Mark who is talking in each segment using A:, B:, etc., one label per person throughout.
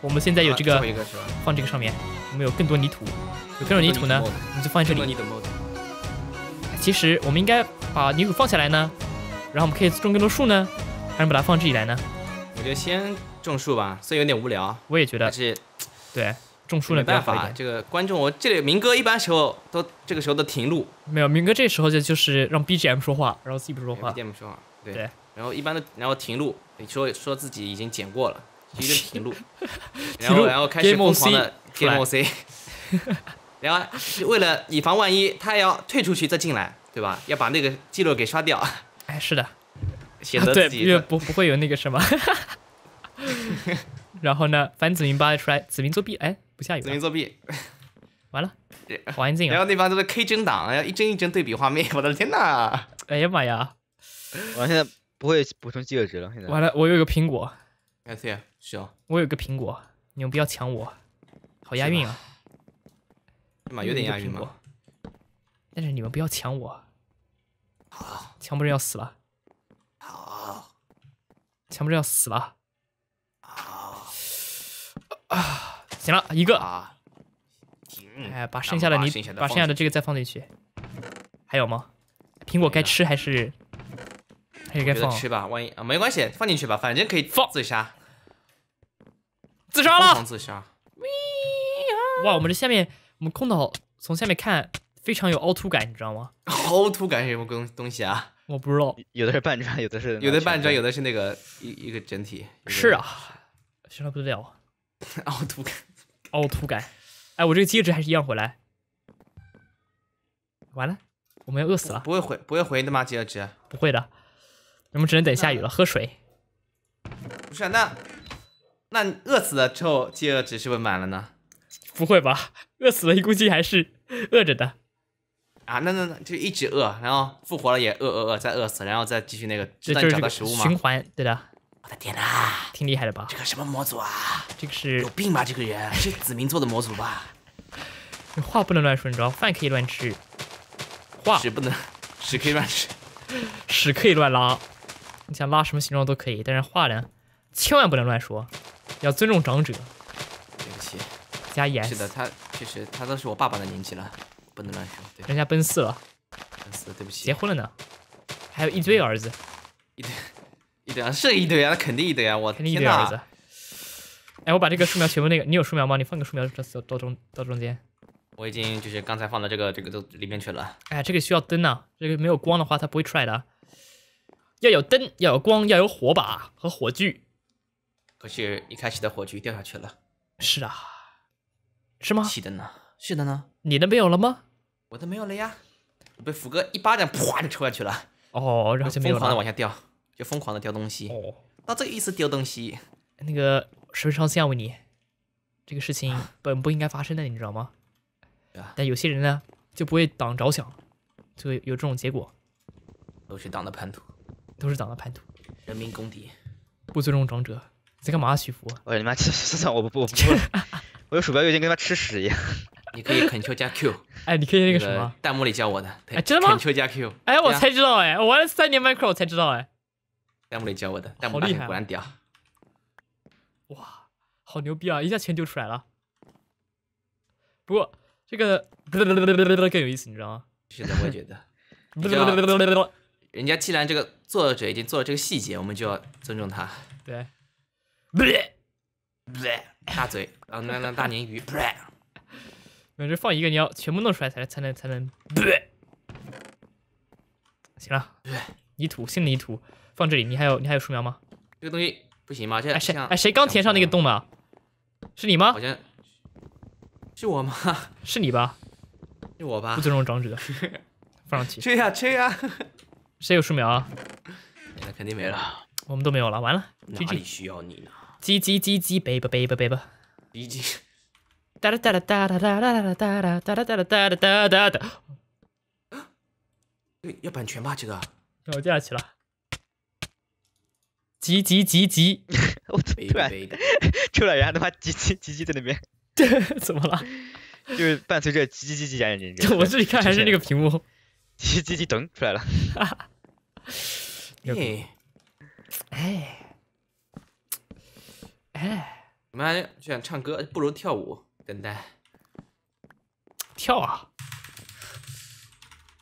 A: 我们现在有这个放这个上面，我们有更多泥土，有更多泥土呢，我们就放在这里。其实我们应该把泥土放下来呢，然后我们可以种更多树呢，还是把它放这里来呢？我觉得先种树吧，虽然有点无聊，我也觉得。是，对，种树呢没办法。这个观众，我这里明哥一般时候都这个时候都停录，没有明哥这时候就就是让 B G M 说话，然后自己不说话。B G M 说话，对。然后一般的，然后停录，说说自己已经剪过了。一个停路，然后然后开始疯狂的进 C，然后为了以防万一，他要退出去再进来，对吧？要把那个记录给刷掉。哎，是的，显得自己对，不不会有那个什么。然后呢，反子明扒了出来，子明作弊，哎，不下雨子明作弊，完了，环境然后那帮都是 K 帧党，要一帧一帧对比画面，我的天哪！哎呀妈呀！我现在不会补充饥饿值了，现在。完了，我有一个苹果。感谢。行，我有个苹果，你们不要抢我，好押韵啊！嘛有点押韵嘛。但是你们不要抢我，啊！强迫症要死了，好，强迫症要死了，啊！啊！行了，一个，停，哎，把剩下的你把剩下的这个再放进去，还有吗？苹果该吃还是还是该放？吃吧？万一啊，没关系，放进去吧，反正可以放自杀。自杀了！哇，我们这下面，我们空岛从下面看非常有凹凸感，你知道吗？凹凸感是什么东东西啊？我不知道，有的是半砖，有的是有的半砖，有的是那个一一个整体。是啊，炫得不得了，凹 凸感，凹凸感。哎，我这个戒指还是一样回来。完了，我们要饿死了。不会回，不会回的吗？戒指不会的，我们只能等下雨了，喝水。不啊、那。那饿死了之后饥饿值是不是满了呢？不会吧，饿死了，估计还是 饿着的啊！那那那就一直饿，然后复活了也饿饿饿，再饿死，然后再继续那个寻找食物吗？循环，对的。我的天哪，挺厉害的吧？这个什么模组啊？这个是有病吧？这个人是子民做的模组吧？话不能乱说，你知道饭可以乱吃，话不能，屎可以乱吃，屎可以乱拉，你想拉什么形状都可以，但是话呢，千万不能乱说。要尊重长者。对不起。加盐。是的，他确实，他都是我爸爸的年纪了，不能乱说。对，人家奔四了。奔四，对不起。结婚了呢，还有一堆儿子。一堆，一堆啊，是一堆啊，那肯定一堆啊，我肯定一堆儿子。哎，我把这个树苗全部那个，你有树苗吗？你放个树苗到到中到中间。我已经就是刚才放到这个这个都里面去了。哎，这个需要灯呢，这个没有光的话，它不会出来的。要有灯，要有光，要有火把和火炬。不是一开始的火炬掉下去了，是啊，是吗？是的呢，是的呢。你的没有了吗？我的没有了呀，被福哥一巴掌啪就抽下去了。哦，然后就疯狂的往下掉，就疯狂的掉东西。哦，那这个意思，掉东西。那个分伤心啊，维你，这个事情 本不应该发生的，你知道吗？但有些人呢，就不为党着想，就有这种结果。都是党的叛徒，都是党的叛徒，人民公敌，不尊重长者。在干嘛，徐福？我你妈吃算算，我不不不，我有鼠标又像跟他吃屎一样。你可以恳求加 Q。哎，你可以那个什么？弹幕里教我的。哎，真的吗恳求加 Q。哎，我才知道哎，我玩了三年麦克我才知道哎。弹幕里教我的，弹幕里果然屌。哇，好牛逼啊！一下钱丢出来了。不过这个，更有意思，你知道吗？是的，我也觉得。人家既然这个作者已经做了这个细节，我们就要尊重他。对。不不，大嘴啊，那那大鲶鱼不，我这放一个苗，全部弄出来才才能才能不，行了，对，泥土新的泥土放这里，你还有你还有树苗吗？这个东西不行吗？现在谁哎谁刚填上那个洞吗？是你吗？好像，是我吗？是你吧？是我吧？不尊重装置的，放上去，吹呀吹呀，谁有树苗？啊？那肯定没了，我们都没有了，完了，哪里需要你呢？叽叽叽叽，baby baby baby，叽叽，哒啦哒啦哒啦哒啦哒啦哒啦哒啦哒啦哒啦哒哒哒。对，要版权吧这个？那我接下去了。急急急急！我突然，突然，人家他妈急急急急在那边，怎么了？就是伴随着急急急叽眼睛，我这里看还是那个屏幕，急急急噔出来了。哈哈、哎，哎。哎，我们选唱歌不如跳舞，等待。跳啊！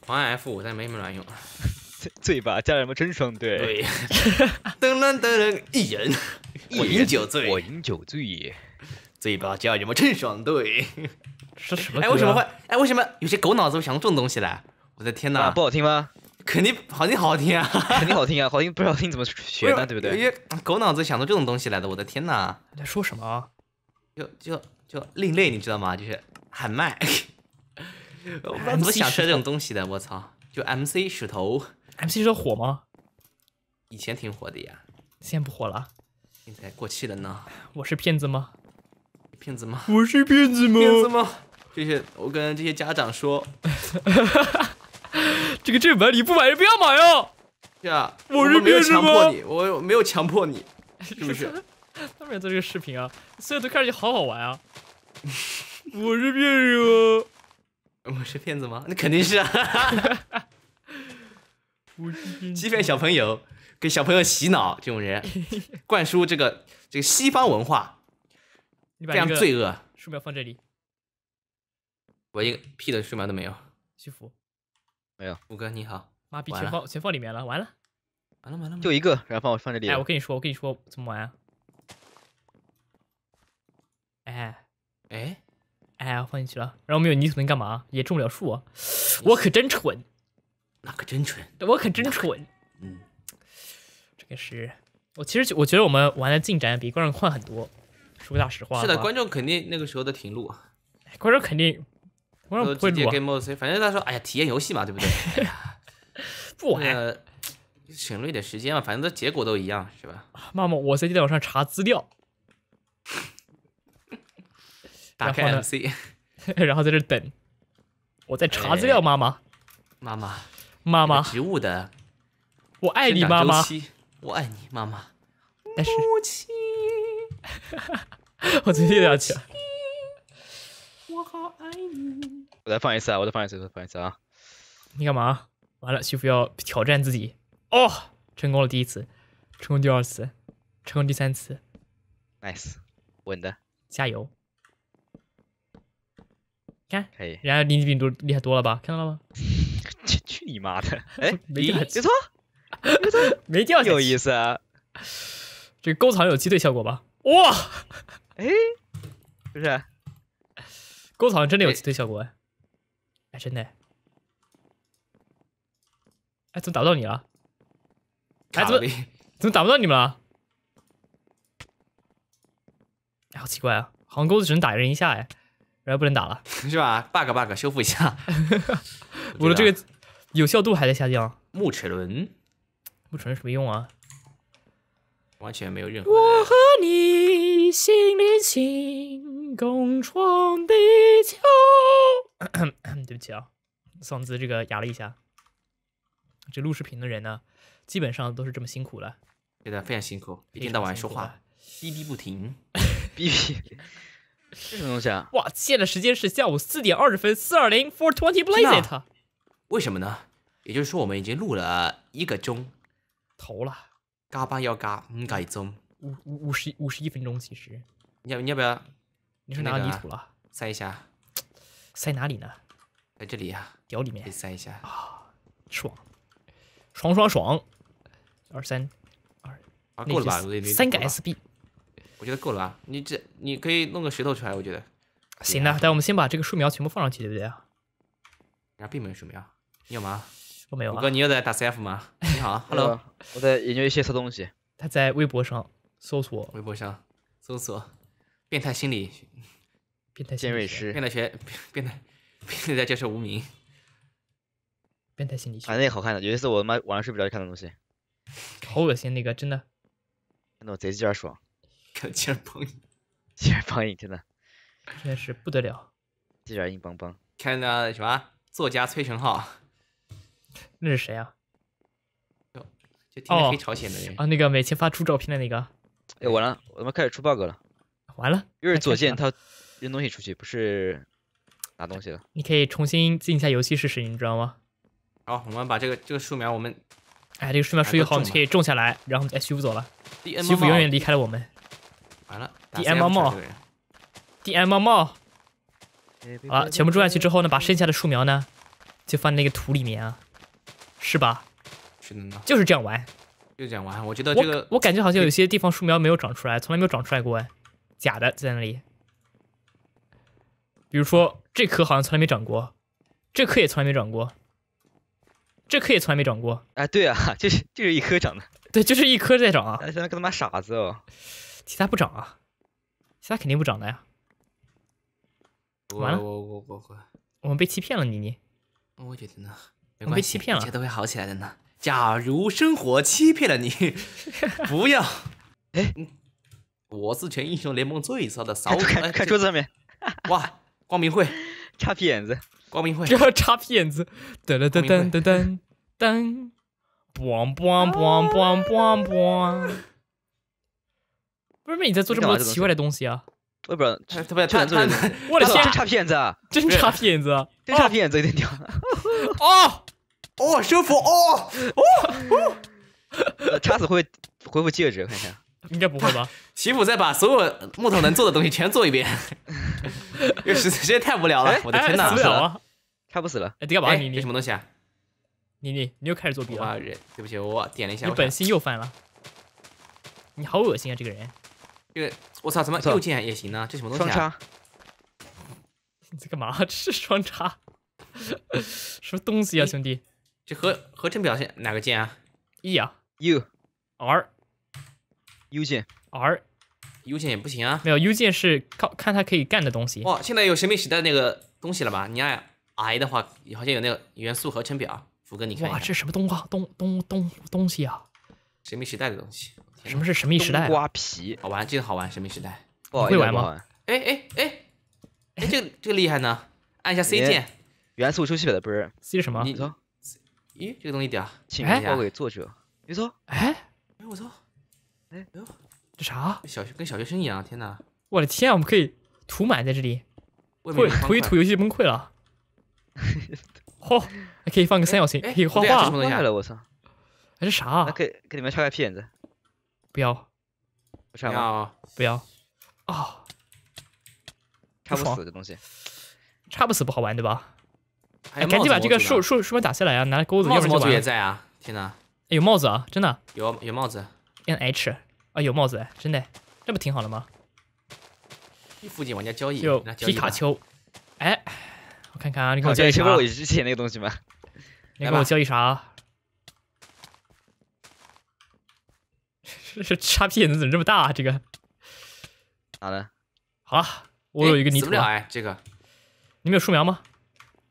A: 狂按 F，但没什么卵用。醉吧，家人们，真双对。对。噔噔噔噔，一人。我饮酒醉，我饮酒醉醉吧，家人们，真双对。是什么哎，为什么会？哎，为什么有些狗脑子会想这种东西来？我的天哪，不好听吗？肯定，好听好听啊！肯定好听啊！好听，不知道听怎么学的，对不对？狗脑子想出这种东西来的，我的天哪！你在说什么？就就就另类，你知道吗？就是喊麦。我怎么想出来这种东西的？我操！就 MC 石头。MC 说火吗？以前挺火的呀。现在不火了。现在过气了呢。我是骗子吗？骗子吗？我是骗子吗？骗子吗？就是我跟这些家长说。这个正版你不买也不要买哦。对啊，我是我没有强迫你，我没有强迫你，是不是？们门做这个视频啊，所有都看上去好好玩啊！我是骗人哦，我是骗子吗？那肯定是啊！哈哈哈哈欺骗小朋友，给小朋友洗脑，这种人，灌输这个这个西方文化，这样罪恶。树苗放这里。我一个屁的树苗都没有。西服。没有，五哥你好。妈逼，全放全放里面了，完了，完了完了。就一个，然后放我放这里。哎，我跟你说，我跟你说怎么玩啊？哎哎哎，放进去了，然后我们有泥土能干嘛？也种不了树啊！我可真蠢，那可真蠢，我可真蠢。嗯，这个是我其实我觉得我们玩的进展比观众快很多，说个大实话。是的，观众肯定那个时候的停录。观众肯定。我怎么不 o 玩？反正他说：“哎呀，体验游戏嘛，对不对？” 不玩，省略点时间嘛，反正都结果都一样，是吧？妈妈，我现在在网上查资料。打开 MC，然后在这等。我在查资料，妈妈。妈妈，妈妈，植物的。我爱你，妈妈。我爱你，妈妈。母亲，我最近要去。我好爱你。我再放一次啊！我再放一次，再放一次啊！你干嘛？完了，徐福要挑战自己哦！成功了第一次，成功第二次，成功第三次，nice，稳的，加油！看，可以，然而灵体病毒厉害多了吧？看到了吗？去去你妈的！哎，没掉，没错，没错，没掉有意思啊！这个钩槽有击退效果吧？哇，哎，是不是钩槽真的有击退效果？真的？哎，怎么打不到你了？哎，怎么怎么打不到你们了？哎，好奇怪啊！好像钩子只能打人一下哎，然后不能打了，是吧？bug bug，修复一下。我的这个有效度还在下降。木齿轮，木齿轮什么用啊？完全没有任何。你心心，连共创地球。对不起啊，嗓子这个哑了一下。这录视频的人呢，基本上都是这么辛苦了。对的，非常辛苦，一天到晚说话，哔哔不停，哔哔。这什么东西啊？哇！现在时间是下午四点二十分，四二零，four twenty b l a z e it。为什么呢？也就是说，我们已经录了一个钟头了。加班要加五加一钟，五五十五十一分钟。其实你要你要不要？你是拿泥土了？塞一下。塞哪里呢？在这里啊，屌里面可以塞一下啊，爽，爽爽爽，二三二啊，够了吧？三个 SB，我觉得够了吧？你这你可以弄个石头出来，我觉得。行的，但我们先把这个树苗全部放上去，对不对啊？那并没有树苗，你有吗？我没有。五哥，你又在打 CF 吗？你好，Hello，我在研究一些么东西。他在微博上搜索微博上搜索变态心理。变态尖锐师，变态学，变态，变态教授无名，变态心理学。反正也好看的，有一次我他妈晚上睡不着就看的东西，好恶心那个真的。那贼鸡儿爽，看劲儿碰，劲儿碰硬真的，真的是不得了，劲儿硬邦邦。看那什么作家崔成浩，那是谁啊？就天天黑朝鲜的人啊，那个每天发出照片的那个。哎完了，我他妈开始出 bug 了，完了，又是左键他。扔东西出去不是拿东西了。你可以重新进一下游戏试试，你知道吗？好，我们把这个这个树苗，我们哎这个树苗树叶好，我们可以种下来。然后哎，徐福走了，徐福永远离开了我们。完了。dm 猫猫 dm 猫猫，好了，全部种下去之后呢，把剩下的树苗呢就放那个土里面啊，是吧？就是这样玩。就这样玩，我觉得这个我感觉好像有些地方树苗没有长出来，从来没有长出来过哎，假的在那里？比如说这棵好像从来没长过，这棵也从来没长过，这棵也从来没长过。哎，对啊，就是就是一棵长的，对，就是一棵在长啊。现在他妈傻子哦，其他不长啊，其他肯定不长的呀。完了，我我我我，我们被欺骗了，妮妮。我觉得呢，我们被欺骗了，一切都会好起来的呢。假如生活欺骗了你，不要。哎，我是全英雄联盟最骚的骚。看桌子上面，哇。光明会，插眼子。光明会，要插眼子，噔噔噔噔噔噔，咣咣咣咣咣咣。为什么你在做这么多奇怪的东西啊？我也不知道，他别突然做的。我的天，插眼子，真插眼子，真插眼子，有点屌。哦哦，舒服哦哦哦。插死会恢复戒指，看一下。应该不会吧？媳妇再把所有木头能做的东西全做一遍，又 实实在太无聊了。我的天哪，死不了，开不死了。你干嘛？你你什么东西啊？你你你又开始作弊了。对不起，我点了一下。你本性又犯了。你好恶心啊，这个人。这个我操，怎么右键也行呢？这什么东西啊？双叉。你在干嘛？这 是双叉，什么东西啊，兄弟？这合合成表现哪个键啊？E 啊，U，R，U 键，R。U 键也不行啊，没有 U 键是靠看它可以干的东西。哇，现在有神秘时代那个东西了吧？你按 I 的话，好像有那个元素合成表。福哥，你看哇，这什么东东东东东西啊？神秘时代的东西。什么是神秘时代？瓜皮，好玩，这个好玩，神秘时代。哇，会玩吗？哎哎哎哎，这个这个厉害呢，按一下 C 键，元素周期表的不是 C 是什么？你说，咦，这个东西屌，请包给作者。你说，哎，哎，我走，哎呦。这啥？小跟小学生一样，天哪！我的天，我们可以涂满在这里。会涂一涂游戏崩溃了。嚯，还可以放个三角形，可以画画。什么东西？我操，还是啥？那给给你们插个屁眼子。不要。不要。不要。啊。插不死的东西。插不死不好玩对吧？哎，赶紧把这个树树树干打下来啊！拿钩子。帽子帽子也在啊！天哪。有帽子啊，真的。有有帽子。n H。啊，有帽子，真的，这不挺好的吗？附近玩家交易有皮卡丘。哎，我看看啊，你给我交易啥？是我之前那个东西吗？你给我交易啥？这这叉子怎么这么大？啊？这个好的，好了，我有一个泥土哎，这个你没有树苗吗？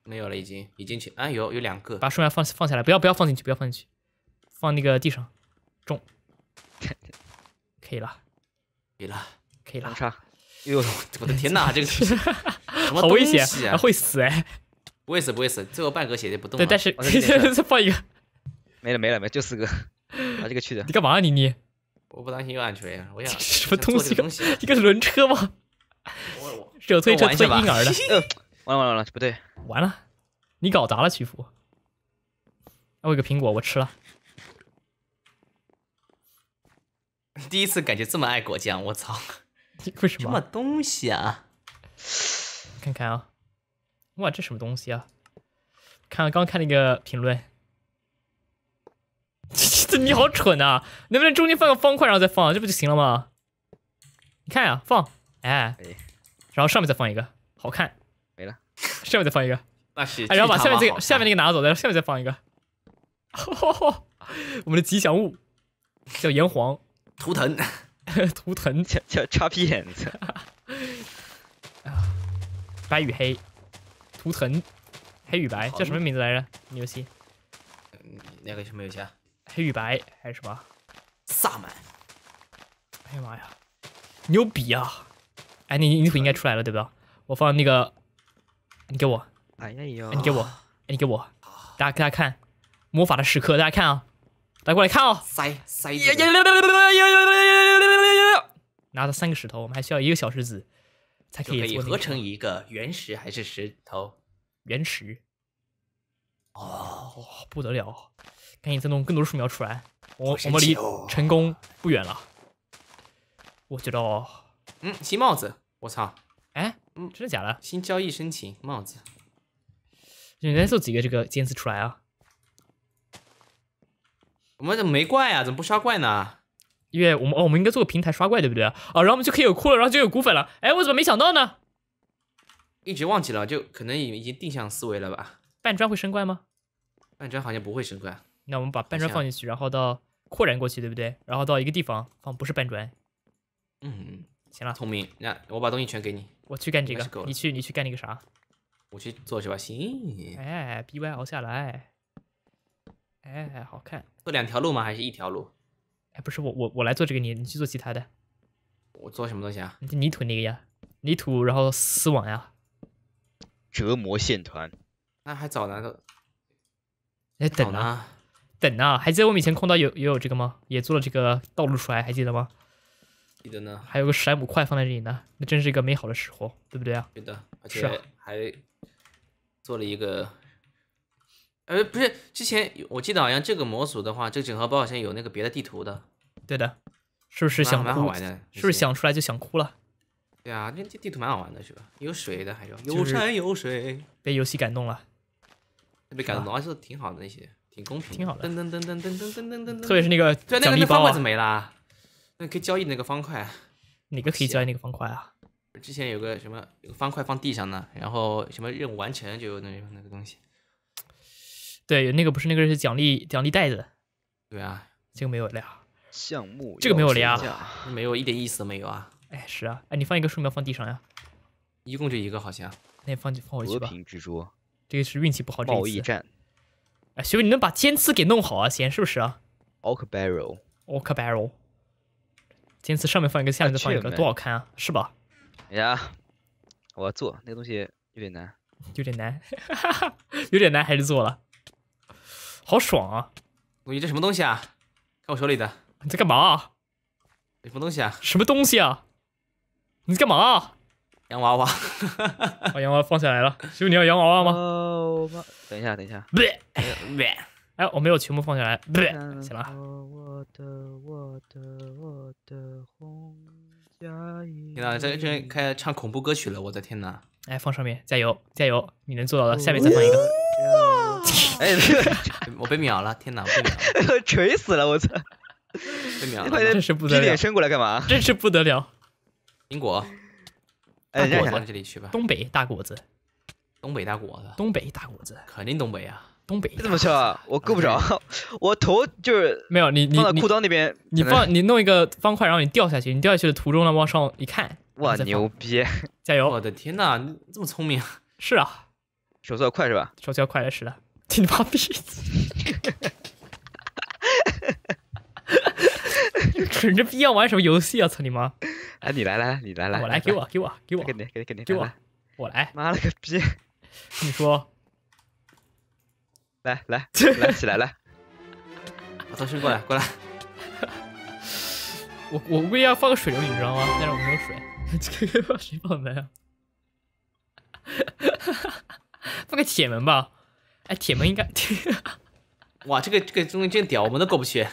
A: 没有了，已经已经去啊，有有两个，把树苗放放下来，不要不要放进去，不要放进去，放那个地上种。可以了，可以了，可以了。上，哎呦，我的天哪，这个好危险会死哎，不会死，不会死，最后半格血就不动。对，但是再 放一个，没了，没了，没了，就四个，把这个去掉。你干嘛，妮妮？我不担心有暗锤，我想 什么东西？一个轮车吗？手推车推婴儿的，完完了，不对，完了，你搞砸了，祈福。我一个苹果，我吃了。第一次感觉这么爱果酱，我操！为什么东西啊？看看啊，哇，这什么东西啊？看看刚看那个评论，这你好蠢啊！能不能中间放个方块，然后再放，这不就行了吗？你看呀，放，哎，然后上面再放一个，好看，没了，上面再放一个，那是哎，然后把下面这个下面那个拿走，然后下面再放一个，我们的吉祥物叫炎黄。图腾，图腾叫叫叉屁眼子，白与黑，图腾，黑与白叫什么名字来着？牛西。那个什么游戏啊？黑与白还是什么？萨满。哎呀妈呀，牛逼啊！哎，你泥土应该出来了对吧？我放那个，你给我，哎呀你，你给我，哎你给我，大家大家看，魔法的时刻，大家看啊。来过来看哦！塞塞！拿了三个石头，我们还需要一个小石子，
B: 才可以合成
A: 一个原石还是石头？原石。哦，不得了！赶紧再弄更多树苗出来，我我们离成功不远了。我觉得，嗯，新帽子！我操！哎，嗯，真的假的？新交易申请帽子。你再做几个这个尖刺出来啊！我们怎么没怪啊？怎么不刷怪呢？因为我们哦，我们应该做个平台刷怪，对不对？啊，然后我们就可以有骷髅了，然后就有骨粉了。哎，我怎么没想到呢？一直忘记了，就可能已已经定向思维了吧。半砖会升怪吗？半砖好像不会升怪。那我们把半砖放进去，然后到扩展过去，对不对？然后到一个地方放不是半砖。嗯嗯，行了，聪明。那我把东西全给你，我去干这个，你去你去干那个啥。我去做去吧，行。哎，BY 熬下来。哎，好看，做两条路吗？还是一条路？哎，不是我，我我来做这个，你你去做其他的。我做什么东西啊？泥土那个呀，泥土，然后丝网呀，折磨线团。那还早呢，都。哎，等呢。等呢？还记得我们以前空岛有也有这个吗？也做了这个道路出来，还记得吗？记得呢。还有个史莱姆块放在这里呢，那真是一个美好的时候，对不对啊？对的，而且还做了一个。呃，不是，之前我记得好像这个模组的话，这个整合包好像有那个别的地图的，对的，是不是想蛮好玩的，是不是想出来就想哭了？对啊，那这地图蛮好玩的是吧？有水的，还有有山有水，被游戏感动了，被感动，还是挺好的那些，挺公平，挺好的。噔噔噔噔噔噔噔噔噔特别是那个奖励包。方块么没了，那可以交易那个方块，哪个可以交易那个方块啊？之前有个什么，有个方块放地上呢，然后什么任务完成就有那那个东西。对，那个不是那个是奖励奖励袋子。对啊，这个没有了。呀。项目这个没有了呀，没有一点意思都没有啊。哎，是啊，哎，你放一个树苗放地上呀。一共就一个好像。
B: 那放放回去吧。和
A: 平之桌。这个是运气不好这次。贸易站。哎，学妹，你能把尖刺给弄好啊？先是不是啊？Oak Barrel。Oak Barrel。尖刺上面放一个，下面再放一个，多好看啊，是吧？哎呀，我要做那个东西有点难。有点难，有点难，还是做了。好爽啊！你这什么东西啊？看我手里的。你在干嘛？什么东西啊？什么东西啊？你在干嘛？洋娃娃，把洋娃娃放下来了。师傅，你要洋娃娃吗？等一下，等一下。哎，我没有全部放下来。行了。你到在这开始唱恐怖歌曲了，我的天哪！哎，放上面，加油，加油！你能做到的，下面再放一个。哇！哎，我被秒了！天哪！锤死了！我操！被秒，这是不得了。你脸伸过来干嘛？这是不得了。苹果，哎，让放这里去吧。东北大果子，东北大果子，东北大果子，肯定东北啊！东北。你怎么去啊？我够不着，我头就是没有你，你放在裤裆那边，你放，你弄一个方块，然后你掉下去，你掉下去的途中呢，往上一看，哇，牛逼！加油！我的天哪，这么聪明？是啊。手速要快是吧？手速要快的是的，你妈逼！哈哈哈哈哈！蠢着逼要玩什么游戏啊？操你妈！哎，你来来来，你来来，我来，给我给我给我，给你给你给你，给我，我来，妈了个逼！你说，来来 来，起来来，把东西过来过来。我我故意要放个水流，你知道吗？但是我没有水，你给水放在啊。哈哈哈哈哈！放个铁门吧，哎，铁门应该 哇，这个这个东西真屌，我们都过不去。